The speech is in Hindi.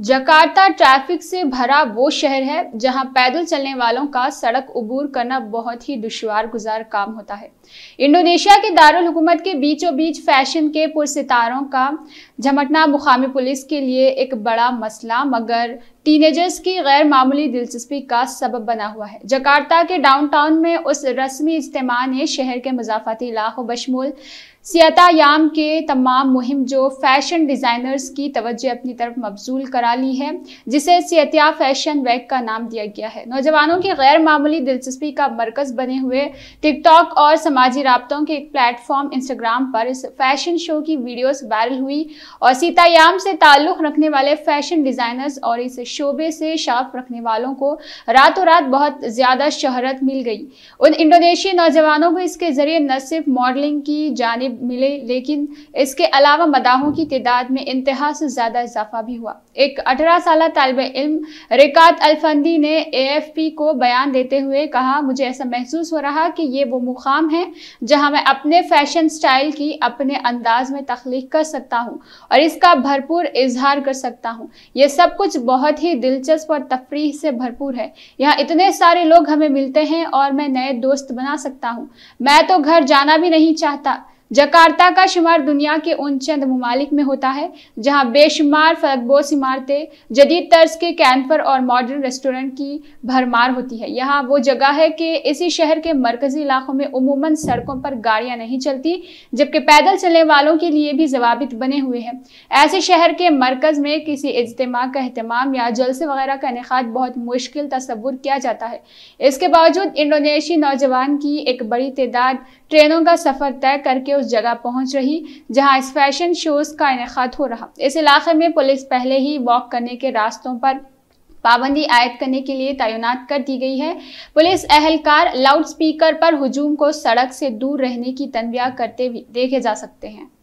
जकार्ता ट्रैफिक से भरा वो शहर है जहां पैदल चलने वालों का सड़क उबूर करना बहुत ही दुशवार गुजार काम होता है इंडोनेशिया के दारुल हुकूमत के बीचों बीच फैशन के पुरसितारों का झमटना मुकामी पुलिस के लिए एक बड़ा मसला मगर टीनेजर्स की गैर मामूली दिलचस्पी का सबब बना हुआ है जकार्ता के डाउनटाउन में उस रस्मी इज्तम ने शहर के मजाफती इलाकों बशमूल सियातायाम के तमाम मुहिम जो फैशन डिज़ाइनर्स की तवज्जो अपनी तरफ मबजूल करा ली है जिसे सियातिया फैशन वैक का नाम दिया गया है नौजवानों की गैर मामूली दिलचस्पी का मरकज़ बने हुए टिकटॉक और समाजी रबतों के एक प्लेटफॉर्म इंस्टाग्राम पर इस फैशन शो की वीडियोस वायरल हुई और सीतायाम से ताल्लुक़ रखने वाले फैशन डिज़ाइनर्स और इस शोबे से शाफ रखने वालों को रातों रात बहुत ज़्यादा शहरत मिल गई उन इंडोनेशियन नौजवानों को इसके ज़रिए न सिर्फ मॉडलिंग की जानब मिले लेकिन इसके अलावा मदाहों की तादाद में इंतहा से ज़्यादा इजाफा भी हुआ एक अठारह साल तलब इम रिकात अलफंदी ने पी को बयान देते हुए कहा मुझे ऐसा महसूस हो रहा कि ये वो मुकाम है जहाँ मैं अपने फैशन स्टाइल की अपने अंदाज में तख्लीक कर सकता हूँ और इसका भरपूर इजहार कर सकता हूँ ये सब कुछ बहुत ही दिलचस्प और तफरी से भरपूर है यहाँ इतने सारे लोग हमें मिलते हैं और मैं नए दोस्त बना सकता हूँ मैं तो घर जाना भी नहीं चाहता जकार्ता का शुमार दुनिया के उन चंद ममालिक में होता है जहां बेशुमार फलकबोस इमारतें जदीद तर्ज के कैंपर और मॉडर्न रेस्टोरेंट की भरमार होती है यहाँ वो जगह है कि इसी शहर के मरकजी इलाकों में उमूमन सड़कों पर गाड़ियाँ नहीं चलती जबकि पैदल चलने वालों के लिए भी जवाबित बने हुए हैं ऐसे शहर के मरकज में किसी इज्तम का अहतमाम या जलसे वगैरह का इनका बहुत मुश्किल तस्वुर किया जाता है इसके बावजूद इंडोनेशी नौजवान की एक बड़ी तदाद ट्रेनों का सफ़र तय करके उस जगह पहुंच रही जहां इस फैशन शोज का इनका हो रहा इस इलाके में पुलिस पहले ही वॉक करने के रास्तों पर पाबंदी आयद करने के लिए तैनात कर दी गई है पुलिस एहलकार लाउडस्पीकर पर हजूम को सड़क से दूर रहने की तनबिया करते हुए देखे जा सकते हैं